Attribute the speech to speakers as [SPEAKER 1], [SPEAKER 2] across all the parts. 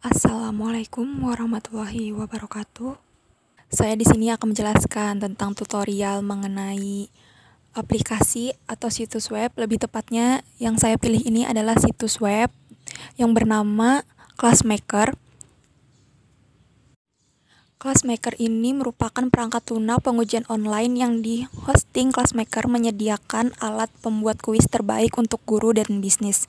[SPEAKER 1] Assalamualaikum warahmatullahi wabarakatuh. Saya di sini akan menjelaskan tentang tutorial mengenai aplikasi atau situs web. Lebih tepatnya, yang saya pilih ini adalah situs web yang bernama Classmaker. Classmaker ini merupakan perangkat lunak pengujian online yang di hosting Classmaker menyediakan alat pembuat kuis terbaik untuk guru dan bisnis.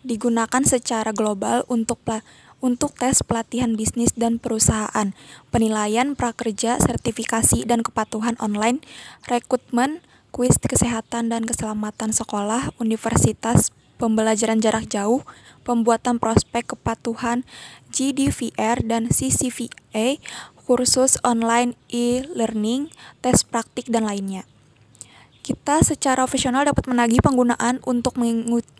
[SPEAKER 1] Digunakan secara global untuk pelajaran untuk tes pelatihan bisnis dan perusahaan, penilaian prakerja, sertifikasi dan kepatuhan online, rekrutmen, kuis kesehatan dan keselamatan sekolah, universitas, pembelajaran jarak jauh, pembuatan prospek kepatuhan, GDVR dan CCVA, kursus online e-learning, tes praktik dan lainnya kita secara profesional dapat menagih penggunaan untuk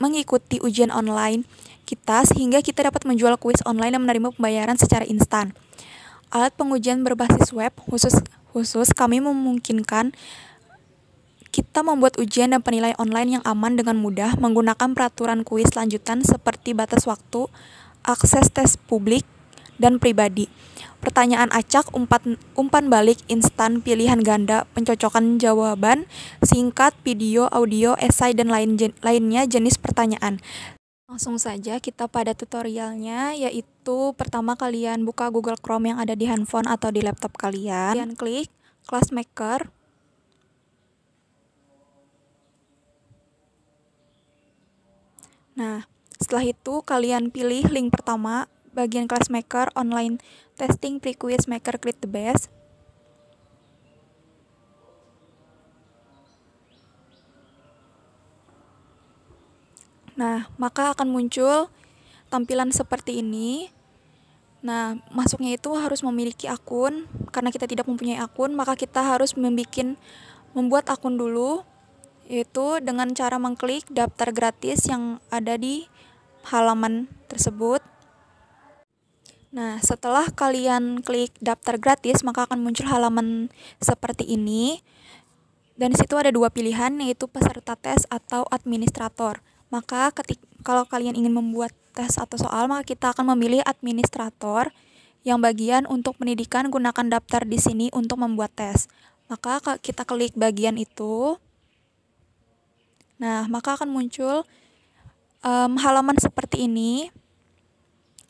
[SPEAKER 1] mengikuti ujian online kita sehingga kita dapat menjual kuis online dan menerima pembayaran secara instan. Alat pengujian berbasis web khusus khusus kami memungkinkan kita membuat ujian dan penilaian online yang aman dengan mudah menggunakan peraturan kuis lanjutan seperti batas waktu, akses tes publik, dan pribadi. Pertanyaan acak, umpan, umpan balik, instan, pilihan ganda, pencocokan jawaban, singkat, video, audio, esai, dan lain jen, lainnya jenis pertanyaan. Langsung saja kita pada tutorialnya yaitu pertama kalian buka Google Chrome yang ada di handphone atau di laptop kalian. dan klik Class Maker. Nah, setelah itu kalian pilih link pertama bagian Class Maker online testing pre-quiz maker create the best. Nah, maka akan muncul tampilan seperti ini. Nah, masuknya itu harus memiliki akun. Karena kita tidak mempunyai akun, maka kita harus membuat membuat akun dulu yaitu dengan cara mengklik daftar gratis yang ada di halaman tersebut. Nah, setelah kalian klik daftar gratis, maka akan muncul halaman seperti ini. Dan di situ ada dua pilihan, yaitu peserta tes atau administrator. Maka ketik kalau kalian ingin membuat tes atau soal, maka kita akan memilih administrator yang bagian untuk pendidikan gunakan daftar di sini untuk membuat tes. Maka kita klik bagian itu. Nah, maka akan muncul um, halaman seperti ini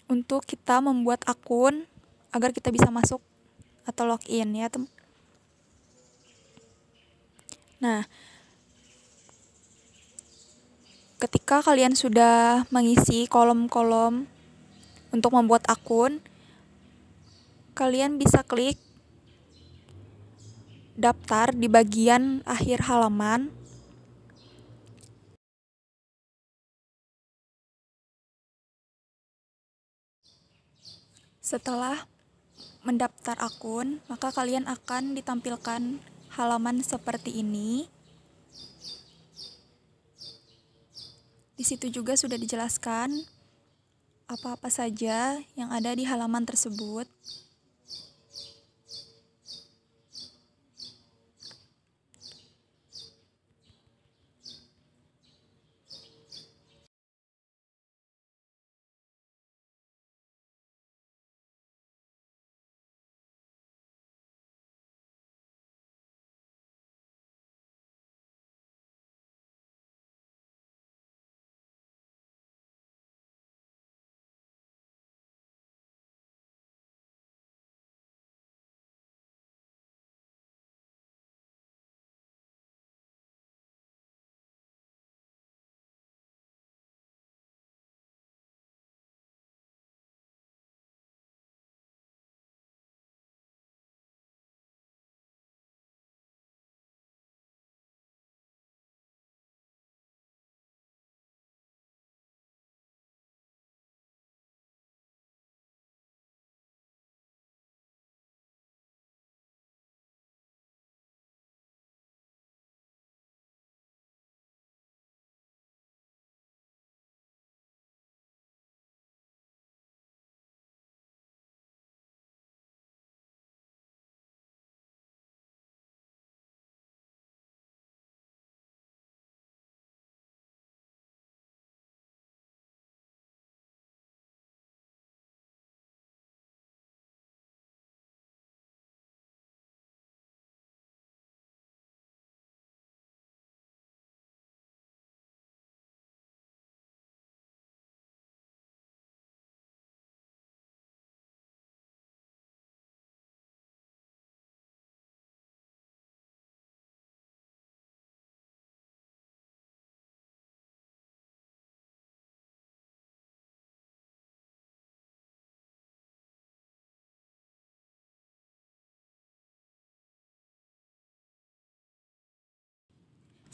[SPEAKER 1] untuk kita membuat akun agar kita bisa masuk atau login ya, tem. Nah, ketika kalian sudah mengisi kolom-kolom untuk membuat akun, kalian bisa klik daftar di bagian akhir halaman. Setelah mendaftar akun, maka kalian akan ditampilkan halaman seperti ini. Di situ juga sudah dijelaskan apa-apa saja yang ada di halaman tersebut.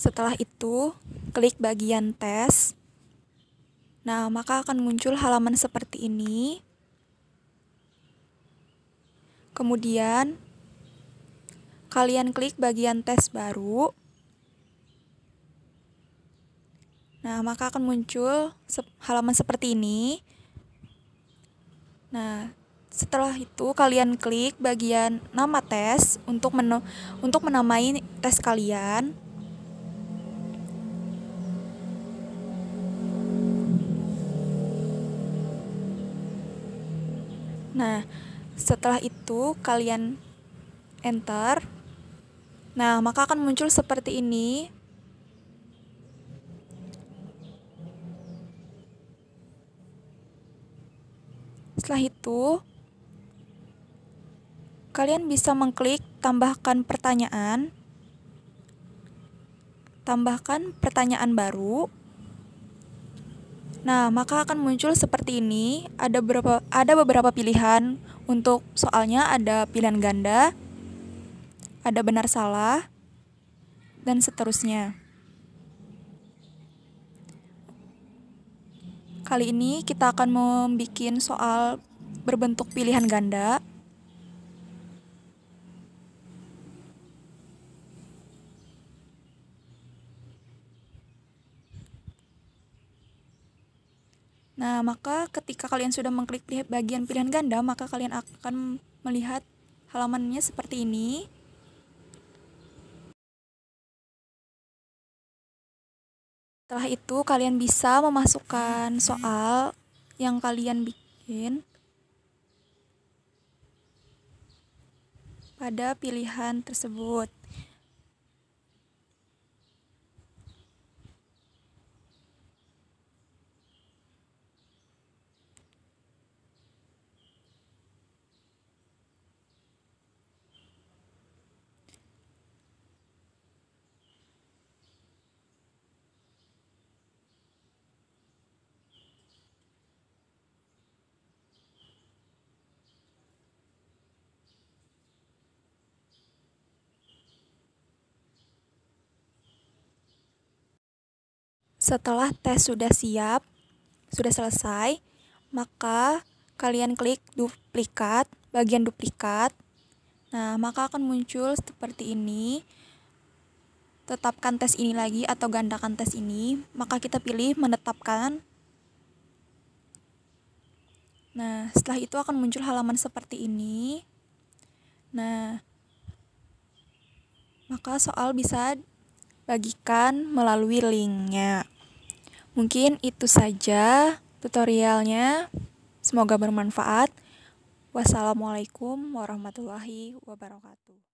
[SPEAKER 1] Setelah itu, klik bagian tes. Nah, maka akan muncul halaman seperti ini. Kemudian, kalian klik bagian tes baru. Nah, maka akan muncul halaman seperti ini. Nah, setelah itu kalian klik bagian nama tes untuk menu untuk menamai tes kalian. Nah, setelah itu kalian enter. Nah, maka akan muncul seperti ini. Setelah itu, kalian bisa mengklik tambahkan pertanyaan, tambahkan pertanyaan baru, Nah, maka akan muncul seperti ini. Ada beberapa ada beberapa pilihan untuk soalnya ada pilihan ganda, ada benar salah, dan seterusnya. Kali ini kita akan membuat soal berbentuk pilihan ganda. Nah, maka ketika kalian sudah mengklik bagian pilihan ganda, maka kalian akan melihat halamannya seperti ini. Setelah itu, kalian bisa memasukkan soal yang kalian bikin pada pilihan tersebut. Setelah tes sudah siap, sudah selesai, maka kalian klik duplikat, bagian duplikat. Nah, maka akan muncul seperti ini. Tetapkan tes ini lagi atau gandakan tes ini, maka kita pilih menetapkan. Nah, setelah itu akan muncul halaman seperti ini. Nah, maka soal bisa bagikan melalui linknya. Mungkin itu saja tutorialnya. Semoga bermanfaat. Wassalamualaikum warahmatullahi wabarakatuh.